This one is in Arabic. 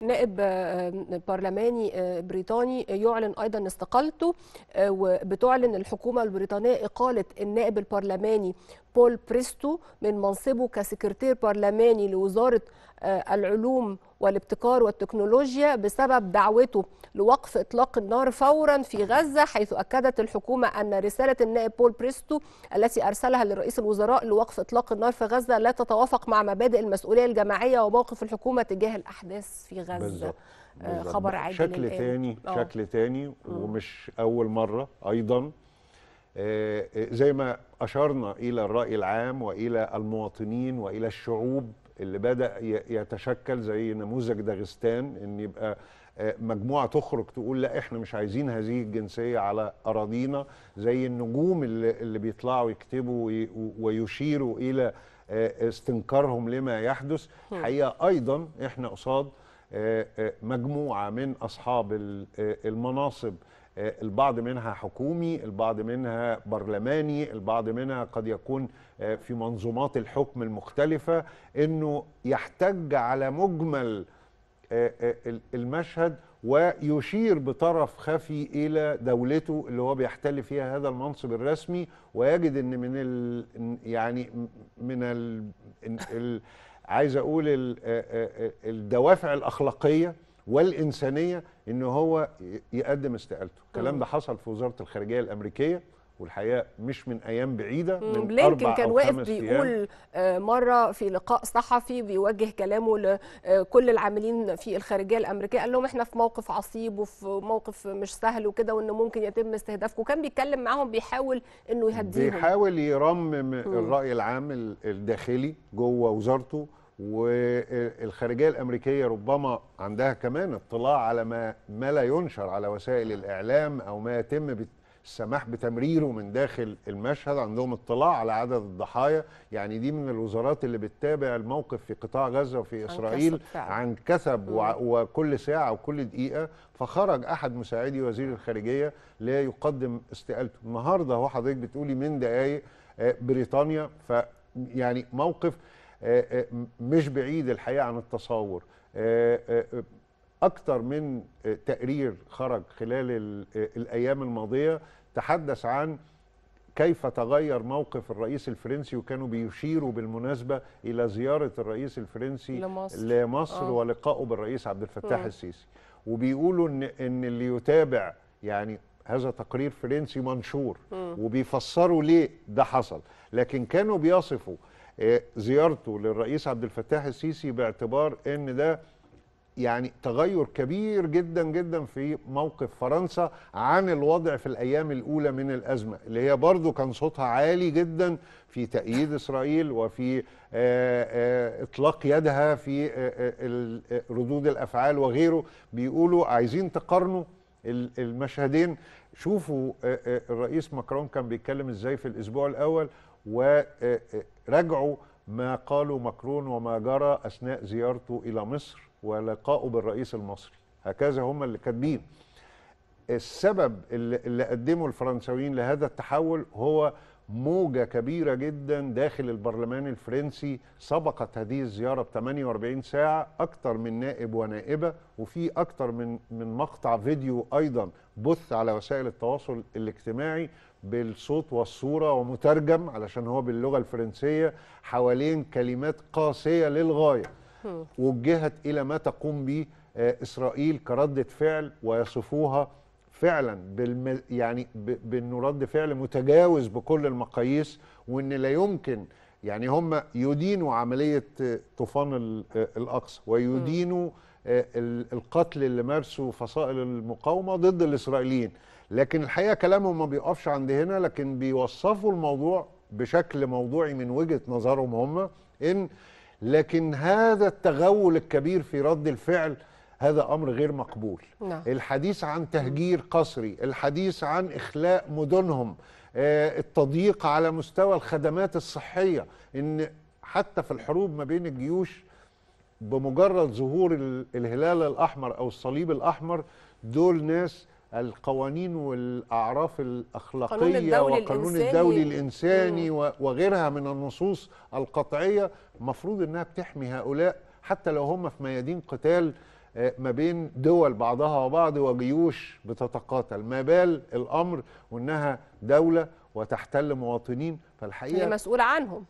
نائب آه، برلماني آه، بريطاني آه، يعلن ايضا استقالته وبتعلن الحكومه البريطانيه اقاله النائب البرلماني بول بريستو من منصبه كسكرتير برلماني لوزاره العلوم والابتكار والتكنولوجيا بسبب دعوته لوقف إطلاق النار فورا في غزة حيث أكدت الحكومة أن رسالة النائب بول بريستو التي أرسلها لرئيس الوزراء لوقف إطلاق النار في غزة لا تتوافق مع مبادئ المسؤولية الجماعية وموقف الحكومة تجاه الأحداث في غزة بالزبط. آه، بالزبط. خبر عاجل آه. شكل تاني أوه. شكل تاني ومش أول مرة أيضا آه، زي ما أشرنا إلى الرأي العام وإلى المواطنين وإلى الشعوب اللي بدا يتشكل زي نموذج داغستان ان يبقى آه، مجموعه تخرج تقول لا احنا مش عايزين هذه الجنسيه على اراضينا زي النجوم اللي, اللي بيطلعوا يكتبوا ويشيروا الى آه، استنكارهم لما يحدث حقيقه ايضا احنا قصاد آه، مجموعه من اصحاب المناصب آه، البعض منها حكومي البعض منها برلماني البعض منها قد يكون آه، في منظومات الحكم المختلفة أنه يحتج على مجمل آه، المشهد ويشير بطرف خفي إلى دولته اللي هو بيحتل فيها هذا المنصب الرسمي ويجد أن من ال يعني من ال عايز أقول الدوافع الأخلاقية والانسانيه ان هو يقدم استقالته الكلام ده حصل في وزاره الخارجيه الامريكيه والحقيقه مش من ايام بعيده من بلينكن كان واقف بيقول آه، مره في لقاء صحفي بيوجه كلامه لكل آه، العاملين في الخارجيه الامريكيه قال لهم احنا في موقف عصيب وفي موقف مش سهل وكده وان ممكن يتم استهدافكم وكان بيتكلم معاهم بيحاول انه يهديهم بيحاول يرمم الراي العام الداخلي جوه وزارته والخارجيه الامريكيه ربما عندها كمان اطلاع على ما ما لا ينشر على وسائل الاعلام او ما يتم السماح بتمريره من داخل المشهد عندهم اطلاع على عدد الضحايا يعني دي من الوزارات اللي بتتابع الموقف في قطاع غزة وفي إسرائيل عن كثب وكل ساعة وكل دقيقة فخرج أحد مساعدي وزير الخارجية لا يقدم استقالته النهاردة هو حضرتك بتقولي من دقايق آه، بريطانيا ف يعني موقف آه، آه، مش بعيد الحقيقه عن التصور آه، اكتر من تقرير خرج خلال الايام الماضيه تحدث عن كيف تغير موقف الرئيس الفرنسي وكانوا بيشيروا بالمناسبة إلى زيارة الرئيس الفرنسي لمصر, لمصر آه. ولقائه بالرئيس عبد الفتاح م. السيسي وبيقولوا إن, إن اللي يتابع يعني هذا تقرير فرنسي منشور م. وبيفسروا ليه ده حصل لكن كانوا بيصفوا إيه، زيارته للرئيس عبد الفتاح السيسي باعتبار ان ده يعني تغير كبير جدا جدا في موقف فرنسا عن الوضع في الأيام الأولى من الأزمة اللي هي برضو كان صوتها عالي جدا في تأييد إسرائيل وفي آه، آه، إطلاق يدها في آه، ردود الأفعال وغيره بيقولوا عايزين تقارنوا المشهدين شوفوا الرئيس ماكرون كان بيتكلم ازاي في الأسبوع الأول ورجعوا ما قالوا مكرون وما جرى أثناء زيارته إلى مصر ولقائه بالرئيس المصري هكذا هم اللي كاتبين السبب اللي, اللي قدمه الفرنساويين لهذا التحول هو موجة كبيرة جدا داخل البرلمان الفرنسي سبقت هذه الزيارة ب 48 ساعة أكثر من نائب ونائبة وفي أكثر من من مقطع فيديو أيضا بث على وسائل التواصل الاجتماعي بالصوت والصورة ومترجم علشان هو باللغة الفرنسية حوالين كلمات قاسية للغاية وجهت إلى ما تقوم به آه، إسرائيل كردة فعل ويصفوها فعلا بالم... يعني ب... بأنه رد فعل متجاوز بكل المقاييس وأن لا يمكن يعني هم يدينوا عملية آه، طوفان آه، الأقصى ويدينوا القتل اللي مارسه فصائل المقاومة ضد الإسرائيليين لكن الحقيقه كلامهم ما بيقفش عند هنا لكن بيوصفوا الموضوع بشكل موضوعي من وجهه نظرهم هم ان لكن هذا التغول الكبير في رد الفعل هذا امر غير مقبول نعم. الحديث عن تهجير قسري الحديث عن اخلاء مدنهم آه، التضييق على مستوى الخدمات الصحيه ان حتى في الحروب ما بين الجيوش بمجرد ظهور الهلال الاحمر او الصليب الاحمر دول ناس القوانين والاعراف الاخلاقيه والقانون الدولي الانساني مم. وغيرها من النصوص القطعيه المفروض انها بتحمي هؤلاء حتى لو هم في ميادين قتال آه، ما بين دول بعضها وبعض وجيوش بتتقاتل ما بال الامر وانها دوله وتحتل مواطنين فالحقيقه مسؤول عنهم